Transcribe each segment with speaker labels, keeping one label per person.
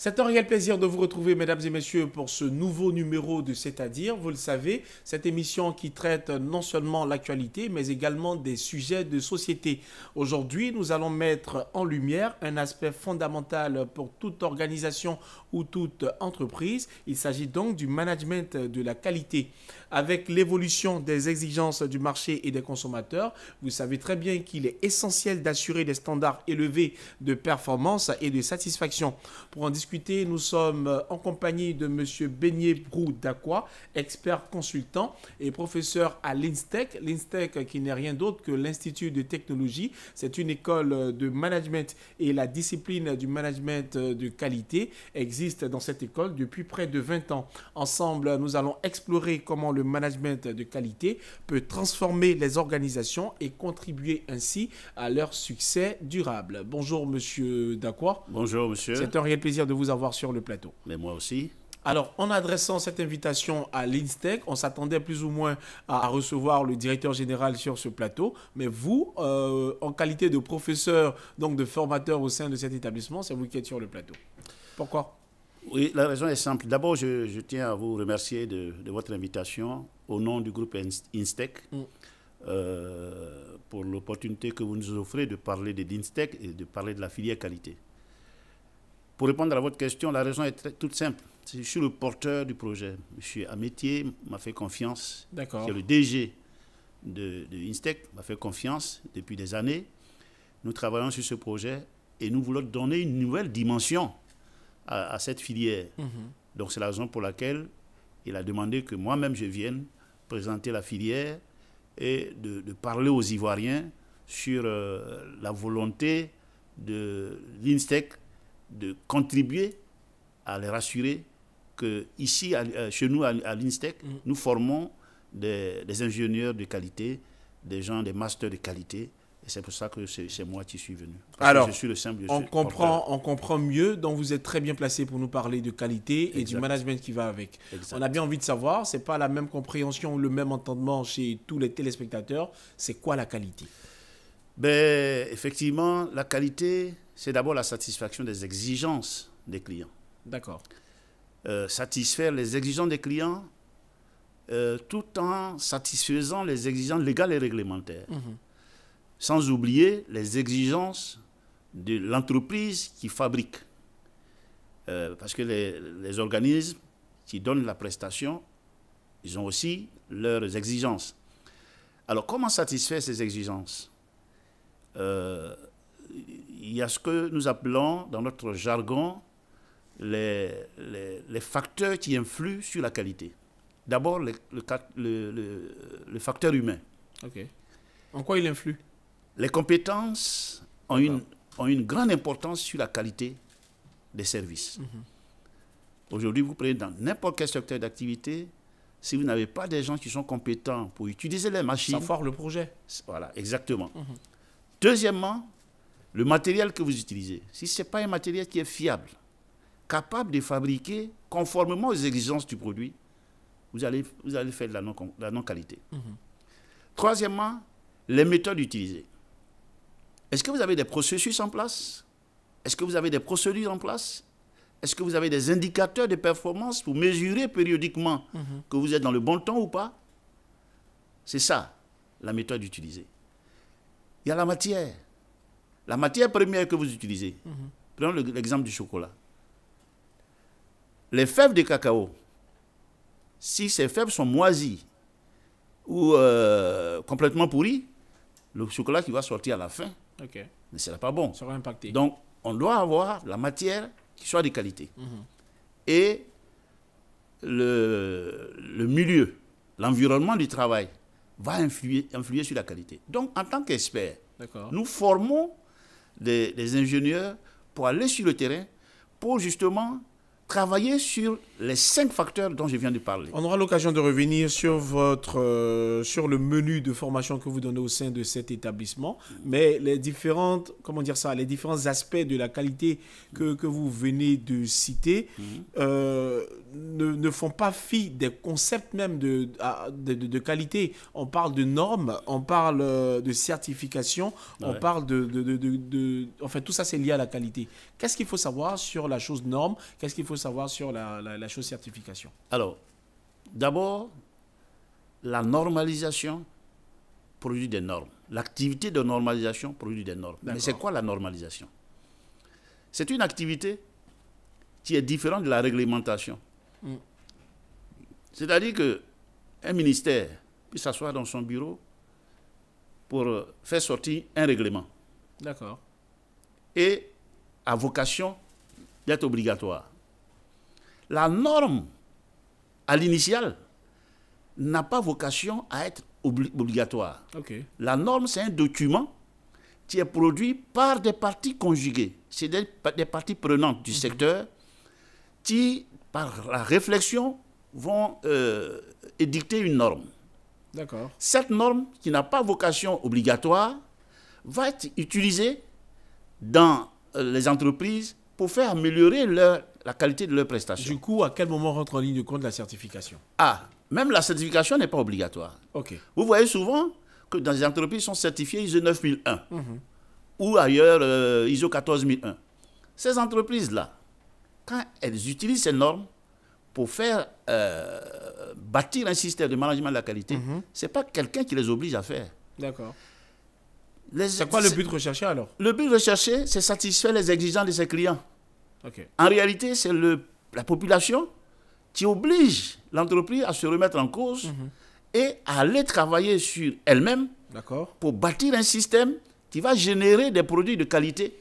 Speaker 1: C'est un réel plaisir de vous retrouver, mesdames et messieurs, pour ce nouveau numéro de C'est-à-dire, vous le savez, cette émission qui traite non seulement l'actualité, mais également des sujets de société. Aujourd'hui, nous allons mettre en lumière un aspect fondamental pour toute organisation ou toute entreprise. Il s'agit donc du management de la qualité. Avec l'évolution des exigences du marché et des consommateurs, vous savez très bien qu'il est essentiel d'assurer des standards élevés de performance et de satisfaction. Pour en discuter, nous sommes euh, en compagnie de M. Beignet Brou Dakwa, expert consultant et professeur à l'INSTEC. L'INSTEC euh, qui n'est rien d'autre que l'Institut de technologie. C'est une école euh, de management et la discipline du management de qualité existe dans cette école depuis près de 20 ans. Ensemble, nous allons explorer comment le management de qualité peut transformer les organisations et contribuer ainsi à leur succès durable. Bonjour, Monsieur Dakwa. Bonjour, Monsieur. C'est un réel plaisir de vous avoir sur le plateau. Mais moi aussi. Alors, en adressant cette invitation à l'INSTEC, on s'attendait plus ou moins à, recevoir le directeur général sur ce plateau, mais vous, euh, en qualité de professeur, donc de formateur au sein de cet établissement, c'est vous qui êtes sur le plateau. Pourquoi
Speaker 2: Oui, la raison est simple. D'abord, je, tiens à vous remercier de, votre invitation au nom du groupe INSTEC. Mm. Euh, pour l'opportunité que vous nous offrez de parler de l'INSTEC et de parler de la filière qualité. Pour répondre à votre question, la raison est toute simple. Je suis le porteur du projet. Je suis à métier, m'a fait confiance. D'accord. le DG de, de Instec, m'a fait confiance depuis des années. Nous travaillons sur ce projet et nous voulons donner une nouvelle dimension à, cette filière. Mhm. Donc c'est la raison pour laquelle il a demandé que moi-même je vienne présenter la filière et de, parler aux Ivoiriens sur euh, la volonté de l'Instec de contribuer à les rassurer que ici, euh, chez nous, à, l'INSTEC, mm. nous formons des, ingénieurs de qualité, des gens, des masters de qualité. Et c'est pour ça que c'est moi qui suis venu. Alors, je suis le simple. On comprend,
Speaker 1: on comprend mieux, donc vous êtes très bien placé pour nous parler de qualité et du management qui va avec. On a bien envie de savoir, c'est pas la même compréhension ou le même entendement chez tous les téléspectateurs. C'est quoi la qualité
Speaker 2: ben, effectivement, la qualité, c'est d'abord la satisfaction des exigences des clients. D'accord. Euh, satisfaire les exigences des clients euh, tout en satisfaisant les exigences légales et réglementaires. Mhm. Sans oublier les exigences de l'entreprise qui fabrique. Euh, parce que les, organismes qui donnent la prestation, ils ont aussi leurs exigences. Alors comment satisfaire ces exigences il y a ce que nous appelons dans notre jargon les, les, facteurs qui influent sur la qualité. D'abord, le, le, facteur humain.
Speaker 1: Ok. En quoi il influe
Speaker 2: Les compétences ont une, une grande importance sur la qualité des services. Mhm. Aujourd'hui, vous prenez dans n'importe quel secteur d'activité, si vous n'avez pas des gens qui sont compétents pour utiliser les machines... foire le projet. Voilà, exactement. Mhm. Deuxièmement, le matériel que vous utilisez, si ce n'est pas un matériel qui est fiable, capable de fabriquer conformément aux exigences du produit, vous allez, vous allez faire de la non-qualité. Mhm. Troisièmement, les méthodes utilisées. Est-ce que vous avez des processus en place Est-ce que vous avez des procédures en place Est-ce que vous avez des indicateurs de performance pour mesurer périodiquement mhm. que vous êtes dans le bon temps ou pas C'est ça, la méthode utilisée. Il y a la matière. La matière première que vous utilisez, prenons l'exemple du chocolat. Les fèves de cacao, si ces fèves sont moisies ou euh, complètement pourries, le chocolat qui va sortir à la fin ne sera pas bon. Ça va impacter. Donc, on doit avoir la matière qui soit de qualité. Mhm. Et le, milieu, l'environnement du travail va influer, influer sur la qualité. Donc, en tant qu'expert, nous formons des ingénieurs pour aller sur le terrain pour justement travailler sur les cinq facteurs dont je viens de parler.
Speaker 1: On aura l'occasion de revenir sur, votre, euh, sur le menu de formation que vous donnez au sein de cet établissement, mais les, différentes, comment dire ça, les différents aspects de la qualité que, que vous venez de citer mhm. euh, ne, ne, font pas fi des concepts même de de, de, qualité. On parle de normes, on parle euh, de certification, on parle de, de, de... Enfin, tout ça, c'est lié à la qualité. Qu'est-ce qu'il faut savoir sur la chose norme Qu'est-ce qu'il faut savoir sur la, la, chose certification
Speaker 2: Alors, d'abord, la normalisation produit des normes. L'activité de normalisation produit des normes. Mais c'est quoi la normalisation C'est une activité qui est différente de la réglementation. Mm. C'est-à-dire que un ministère peut s'asseoir dans son bureau pour euh, faire sortir un règlement. D'accord. Et à vocation d'être obligatoire. La norme, à l'initiale, n'a pas vocation à être obligatoire. La norme, c'est un document qui est produit par des parties conjuguées, c'est des, parties prenantes du mhm. secteur qui, par la réflexion, vont euh, édicter une norme. D'accord. Cette norme, qui n'a pas vocation obligatoire, va être utilisée dans euh, les entreprises pour faire améliorer leur la qualité de leurs prestations. Du coup, à quel moment rentre en ligne de compte la certification Ah, même la certification n'est pas obligatoire. Ok. Vous voyez souvent que dans les entreprises, qui sont certifiées ISO 9001 mhm. ou ailleurs euh, ISO 14001. Ces entreprises-là, quand elles utilisent ces normes pour faire euh, bâtir un système de management de la qualité, mhm. c'est ce n'est pas quelqu'un qui les oblige à faire.
Speaker 1: D'accord. C'est quoi le
Speaker 2: but recherché alors Le
Speaker 1: but recherché, c'est satisfaire les exigences
Speaker 2: de ses clients. En réalité, c'est la population qui oblige l'entreprise à se remettre en cause mhm. et à aller travailler sur elle-même pour bâtir un système qui va
Speaker 1: générer des produits de qualité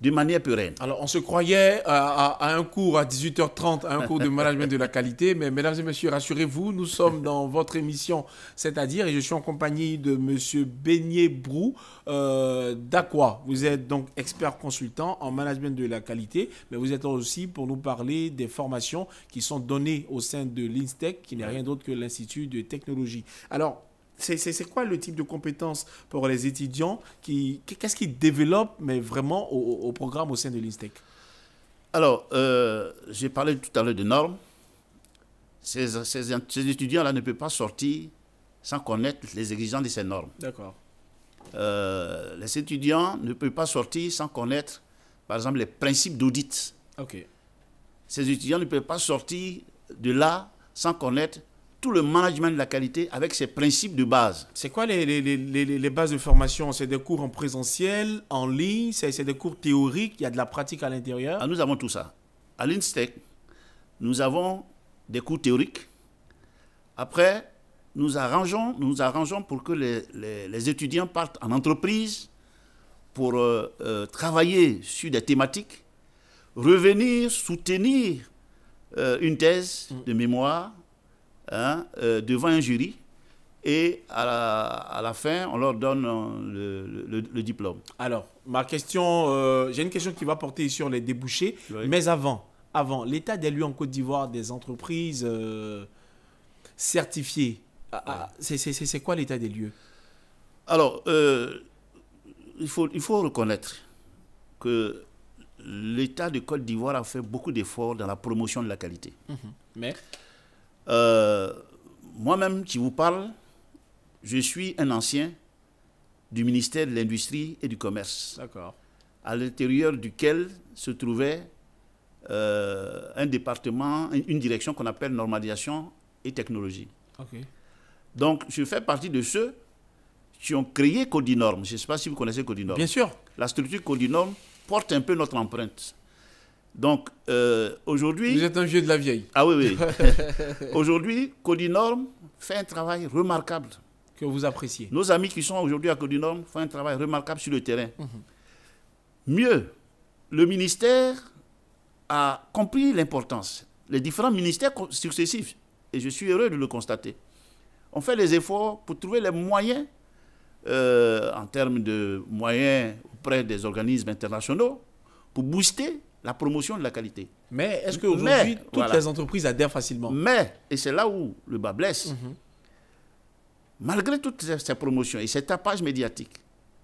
Speaker 1: de manière pérenne. Alors, on se croyait euh, à, un cours à 18h30, à un cours de management de la qualité, mais mesdames et messieurs, rassurez-vous, nous sommes dans votre émission, c'est-à-dire, et je suis en compagnie de monsieur Beignet Brou euh, d'Aqua. Vous êtes donc expert consultant en management de la qualité, mais vous êtes aussi pour nous parler des formations qui sont données au sein de l'INSTEC, qui n'est rien d'autre que l'Institut de technologie. Alors, c'est quoi le type de compétences pour les étudiants qui Qu'est-ce qu'ils développent, mais vraiment au, programme au sein de l'INSTEC Alors,
Speaker 2: euh, j'ai parlé tout à l'heure des normes. Ces, étudiants-là ne peuvent pas sortir sans connaître les exigences de ces normes. D'accord. Euh, les étudiants ne peuvent pas sortir sans connaître, par exemple, les principes d'audit. OK. Ces étudiants ne peuvent pas sortir de là sans connaître tout le management
Speaker 1: de la qualité avec ses principes de base. C'est quoi les, bases de formation C'est des cours en présentiel, en ligne, c'est des cours théoriques, il y a de la pratique à l'intérieur ah, Nous avons tout ça.
Speaker 2: À l'INSTEC, nous avons des cours théoriques. Après, nous arrangeons, nous arrangeons pour que les, étudiants partent en entreprise pour euh, euh, travailler sur des thématiques, revenir soutenir euh, une thèse mm. de mémoire Hein, euh, devant un jury. Et à la, fin, on leur donne euh, le, diplôme.
Speaker 1: Alors, ma question, euh, j'ai une question qui va porter sur les débouchés. Mais avant, avant l'état des lieux en Côte d'Ivoire, des entreprises certifiées, c'est quoi l'état des lieux Alors, il,
Speaker 2: faut, il faut reconnaître que l'État de Côte d'Ivoire a fait beaucoup d'efforts dans la promotion de la qualité. Mmh. Mais euh, moi-même qui vous parle, je suis un ancien du ministère de l'Industrie et du Commerce. D'accord. À l'intérieur duquel se trouvait euh, un département, une direction qu'on appelle normalisation et technologie. Donc, je fais partie de ceux qui ont créé Codinorme. Je ne sais pas si vous connaissez Codinorme. Bien sûr. La structure Codinorme porte un peu notre empreinte. Donc, euh, aujourd'hui... Vous êtes un vieux de la vieille. Ah oui, oui. aujourd'hui, Codinorme fait un travail remarquable. Que vous appréciez. Nos amis qui sont aujourd'hui à Codinorme font un travail remarquable sur le terrain. Mhm. Mieux, le ministère a compris l'importance. Les différents ministères successifs, et je suis heureux de le constater, ont fait les efforts pour trouver les moyens, euh, en termes de moyens auprès des organismes internationaux, pour booster la promotion de la qualité. Mais est-ce qu'aujourd'hui, toutes les entreprises adhèrent facilement Mais, et c'est là où le bas blesse, mhm. malgré toutes ces promotions et ces tapages médiatiques,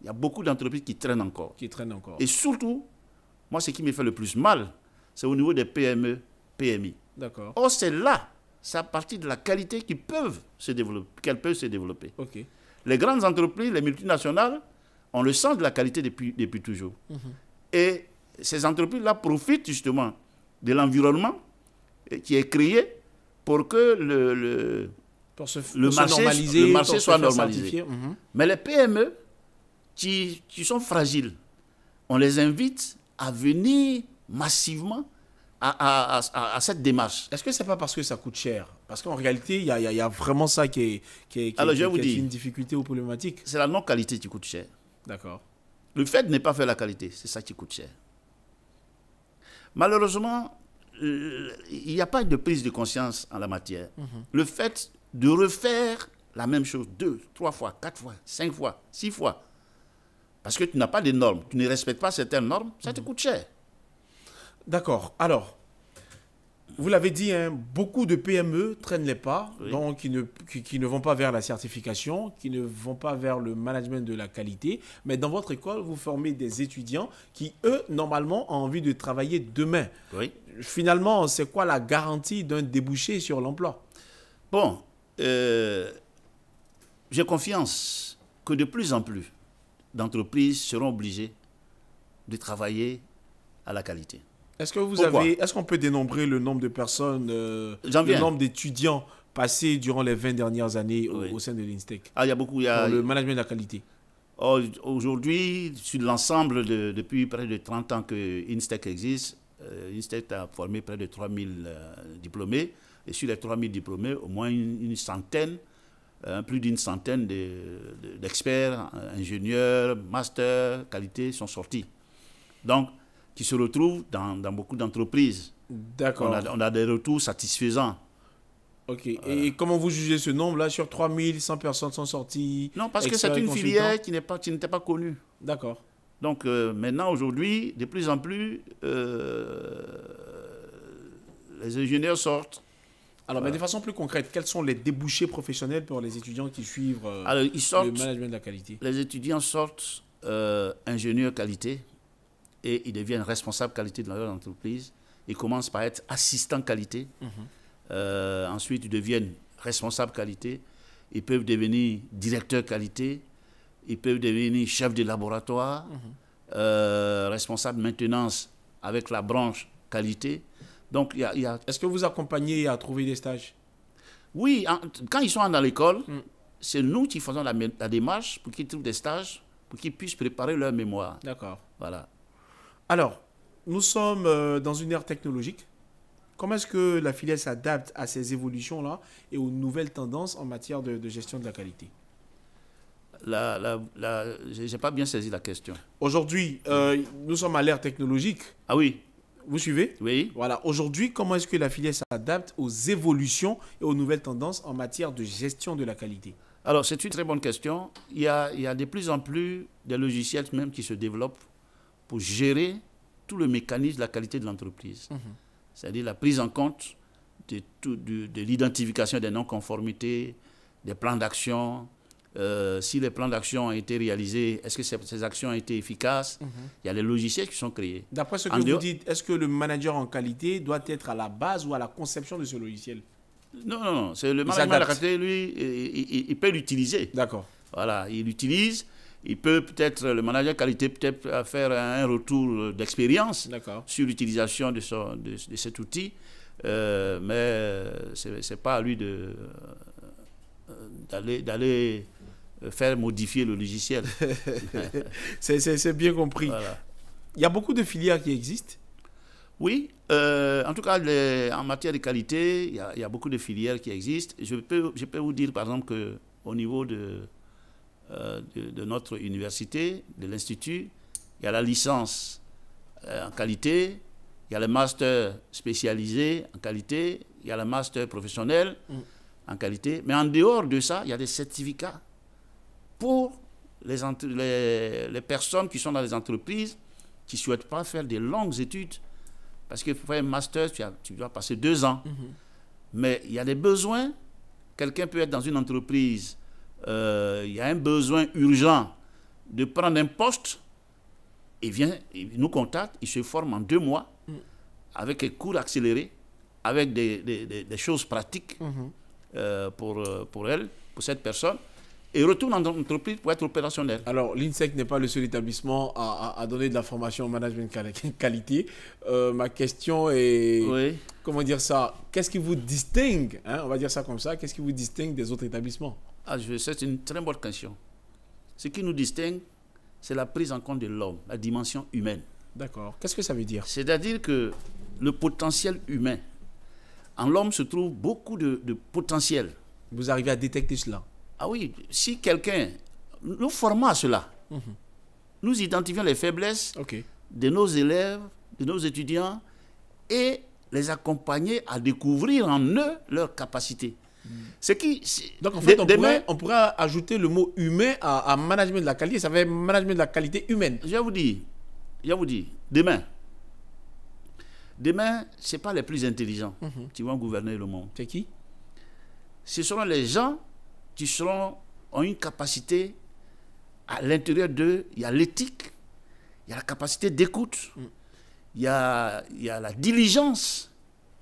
Speaker 2: il y a beaucoup d'entreprises qui traînent encore.
Speaker 1: Qui traînent encore. Et
Speaker 2: surtout, moi, ce qui me fait le plus mal, c'est au niveau des PME, PMI. D'accord. Or, c'est là, c'est à partir de la qualité qui peuvent se développer, qu'elles peuvent se développer. OK. Les grandes entreprises, les multinationales, on le sent de la qualité depuis, depuis toujours. Mhm. Et ces entreprises-là profitent justement de l'environnement qui est créé pour que le, marché, soit normalisé. Mhm. Mais les PME qui, sont fragiles, on les invite à venir massivement à,
Speaker 1: cette démarche. Est-ce que c'est pas parce que ça coûte cher Parce qu'en réalité, il y, a, vraiment ça qui est, une
Speaker 2: difficulté ou problématique. C'est la non-qualité qui coûte cher. D'accord. Le fait de ne pas faire la qualité, c'est ça qui coûte cher. Malheureusement, il n'y a pas de prise de conscience en la matière. Mhm. Le fait de refaire la même chose deux, trois fois, quatre fois, cinq fois, six fois, parce que tu n'as pas de normes, tu ne respectes pas certaines normes, ça te mhm. coûte cher. D'accord. Alors,
Speaker 1: vous l'avez dit, hein, beaucoup de PME traînent les pas, donc qui ne, vont pas vers la certification, qui ne vont pas vers le management de la qualité. Mais dans votre école, vous formez des étudiants qui, eux, normalement, ont envie de travailler demain. Finalement, c'est quoi la garantie d'un débouché sur l'emploi Bon, euh,
Speaker 2: j'ai confiance que de plus en plus d'entreprises seront obligées de travailler à la qualité.
Speaker 1: Est-ce que vous avez, est-ce qu'on peut dénombrer le nombre de personnes, euh, le nombre d'étudiants passés durant les 20 dernières années au, sein de l'INSTEC
Speaker 2: Ah, il y a beaucoup. Y a... le management de la qualité. Aujourd'hui, sur l'ensemble, depuis près de 30 ans que l'Instec existe, l'Instec euh, a formé près de 3000 euh, diplômés. Et sur les 3000 diplômés, au moins une, centaine, hein, plus d'une centaine d'experts, ingénieurs, masters, qualité sont sortis. Donc, qui se retrouvent dans, beaucoup d'entreprises.
Speaker 1: D'accord. On a, des retours satisfaisants. Ok. Et euh. comment vous jugez ce nombre-là Sur 3100 personnes sont sorties Non, parce que c'est une filière qui n'était pas, pas connue. D'accord.
Speaker 2: Donc euh, maintenant, aujourd'hui, de plus en plus, euh, les ingénieurs sortent. Alors, mais de
Speaker 1: façon plus concrète, quels sont les débouchés professionnels pour les étudiants qui suivent le management de la qualité
Speaker 2: Les étudiants sortent ingénieurs qualité, et ils deviennent responsable qualité de leur entreprise. Ils commencent par être assistant qualité. Euh, ensuite, ils deviennent responsables qualité. Ils peuvent devenir directeurs qualité. Ils peuvent devenir chefs de laboratoire, Responsables euh, responsable maintenance avec la branche qualité. Donc, Est-ce que vous accompagnez à trouver des stages Oui, quand ils sont dans l'école, mm. c'est nous qui faisons la démarche pour qu'ils trouvent des stages, pour qu'ils puissent préparer leur mémoire. D'accord. Voilà.
Speaker 1: Alors, nous sommes euh, dans une ère technologique. Comment est-ce que la filière s'adapte à ces évolutions-là et aux nouvelles tendances en matière de, gestion de la qualité Je n'ai pas bien saisi la question. Aujourd'hui, euh, nous sommes à l'ère technologique. Ah oui. Vous suivez Oui. Voilà. Aujourd'hui, comment est-ce que la filière s'adapte aux évolutions et aux nouvelles tendances en matière de gestion de la qualité
Speaker 2: Alors, c'est une très bonne question. Il y, a, de plus en plus de logiciels même qui se développent pour gérer tout le mécanisme de la qualité de l'entreprise. Mhm. C'est-à-dire la prise en compte de, de l'identification des non-conformités, des plans d'action. Euh, si les plans d'action ont été réalisés, est-ce que ces, actions ont été efficaces mhm. Il y a les logiciels qui sont créés. D'après ce que vous
Speaker 1: dites, est-ce que le manager en qualité doit être à la base ou à la conception de ce logiciel
Speaker 2: Non, non, non. C'est le manager en qualité, lui, il peut l'utiliser. D'accord. Voilà, il l'utilise il peut peut-être, le manager qualité peut-être euh, faire un retour euh, d'expérience sur l'utilisation de, cet outil, euh, mais ce n'est pas à lui d'aller faire modifier le logiciel. c'est
Speaker 1: bien compris. Il y a beaucoup de filières qui existent.
Speaker 2: Oui, en tout cas, en matière de qualité, il y, a, beaucoup de filières qui existent. Je peux, je peux vous dire, par exemple, qu'au niveau de euh, de, notre université, de l'Institut. Il y a la licence euh, en qualité, il y a le master spécialisé en qualité, il y a le master professionnel mm. en qualité. Mais en dehors de ça, il y a des certificats pour les, personnes qui sont dans les entreprises qui ne souhaitent pas faire des longues études. Parce que pour faire un master, tu, dois passer deux ans. Mm-hmm. Mais il y a des besoins. Quelqu'un peut être dans une entreprise euh, il y a un besoin urgent de prendre un poste, il vient, il nous contacte, il se forme en deux mois mm. avec un cours accéléré avec des, choses pratiques mm-hmm. euh, pour, euh, pour elle,
Speaker 1: pour cette personne et retourne en entreprise pour être opérationnel. Alors, l'INSEC n'est pas le seul établissement à, donner de la formation au management qualité. Euh, ma question est, comment dire ça, qu'est-ce qui vous distingue, hein, on va dire ça comme ça, qu'est-ce qui vous distingue des autres établissements
Speaker 2: ah, C'est une très bonne question. Ce qui nous distingue, c'est la prise en compte de l'homme, la dimension humaine. D'accord. Qu'est-ce que ça veut dire C'est-à-dire que le potentiel humain, en l'homme se trouve beaucoup de, de potentiel. Vous arrivez à détecter cela ah oui, si quelqu'un. Nous formons à cela. Mhm. Nous identifions les faiblesses de nos élèves, de nos étudiants et les accompagner à découvrir en eux leurs capacités. Mhm. qui, Donc en fait, on, demain,
Speaker 1: on, ajouter le mot humain à, management de la qualité. Ça va être management de la qualité humaine. Je vous dis, je vous dire, demain, demain, ce
Speaker 2: pas les plus intelligents mhm. qui vont gouverner le monde. C'est qui Ce seront les gens qui seront, ont une capacité à l'intérieur d'eux, il y a l'éthique, il y a la capacité d'écoute, il, y a, il y la diligence.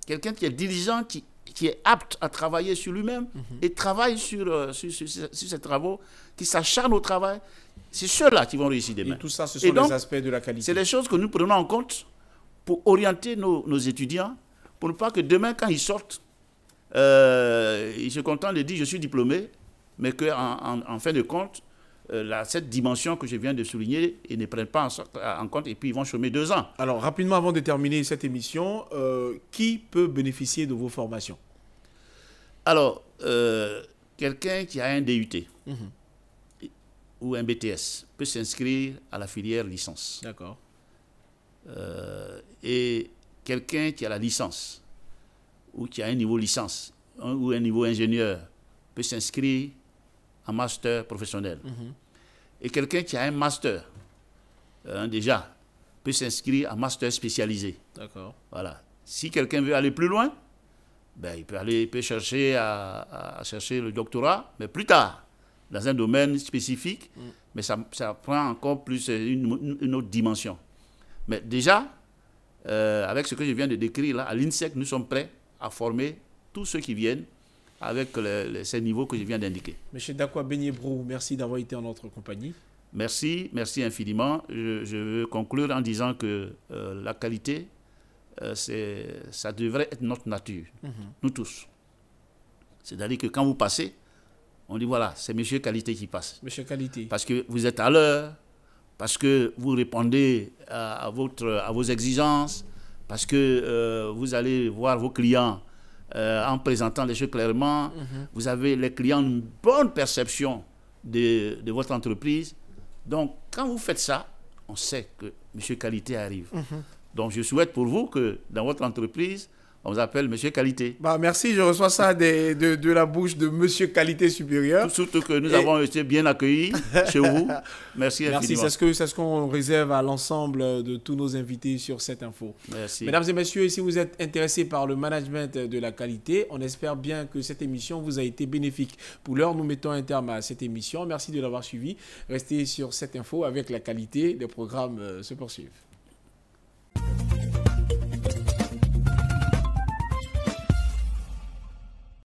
Speaker 2: Quelqu'un qui est diligent, qui, est apte à travailler sur lui-même et travaille euh, sur, ses travaux, qui s'acharne au travail, c'est ceux-là qui vont réussir demain. Et tout ça, ce sont des aspects de la qualité. C'est les choses que nous prenons en compte pour orienter nos, étudiants, pour ne pas que demain, quand ils sortent, euh, ils se contentent de dire je suis diplômé mais qu'en en, fin de compte, euh, cette dimension que je viens de souligner, ils ne prennent pas en, compte et puis ils vont chômer deux ans.
Speaker 1: Alors, rapidement, avant de terminer cette émission, euh, qui peut bénéficier de vos formations
Speaker 2: Alors, euh, quelqu'un qui a un DUT mhm. ou un BTS peut s'inscrire à la filière licence. D'accord. et quelqu'un qui a la licence ou qui a un niveau licence ou un niveau ingénieur peut s'inscrire un master professionnel. Et quelqu'un qui a un master, hein, déjà, peut s'inscrire à master spécialisé. D'accord. Voilà. Si quelqu'un veut aller plus loin, ben, il peut aller chercher, à, chercher le doctorat, mais plus tard, dans un domaine spécifique, mm. mais ça, ça, prend encore plus une, autre dimension. Mais déjà, euh, avec ce que je viens de décrire là, à l'INSEC, nous sommes prêts à former tous ceux qui viennent avec ces niveaux que je viens d'indiquer.
Speaker 1: Monsieur Dakwa Benyebrou, merci d'avoir été en notre compagnie.
Speaker 2: Merci, merci infiniment. Je, veux conclure en disant que euh, la qualité, euh, ça devrait être notre nature, mhm. nous tous. C'est-à-dire que quand vous passez, on dit voilà, c'est Monsieur Qualité qui passe. Monsieur Qualité. Parce que vous êtes à l'heure, parce que vous répondez à, vos exigences, parce que euh, vous allez voir vos clients euh, en présentant les choses clairement. Mhm. Vous avez les clients une bonne perception de, votre entreprise. Donc, quand vous faites ça, on sait que Monsieur Qualité arrive. Mhm. Donc, je souhaite pour vous que dans votre entreprise, on vous appelle Monsieur Qualité.
Speaker 1: Bah, merci, je reçois ça de, de, la bouche de Monsieur Qualité Supérieur. surtout que nous avons été bien accueillis chez vous. Merci infiniment. Merci, c'est ce qu'on ce réserve à l'ensemble de tous nos invités sur cette info. Merci. Mesdames et messieurs, si vous êtes intéressés par le management de la qualité, on espère bien que cette émission vous a été bénéfique. Pour l'heure, nous mettons un terme à cette émission. Merci de l'avoir suivi. Restez sur cette info avec la qualité. Les programmes euh, se poursuivent.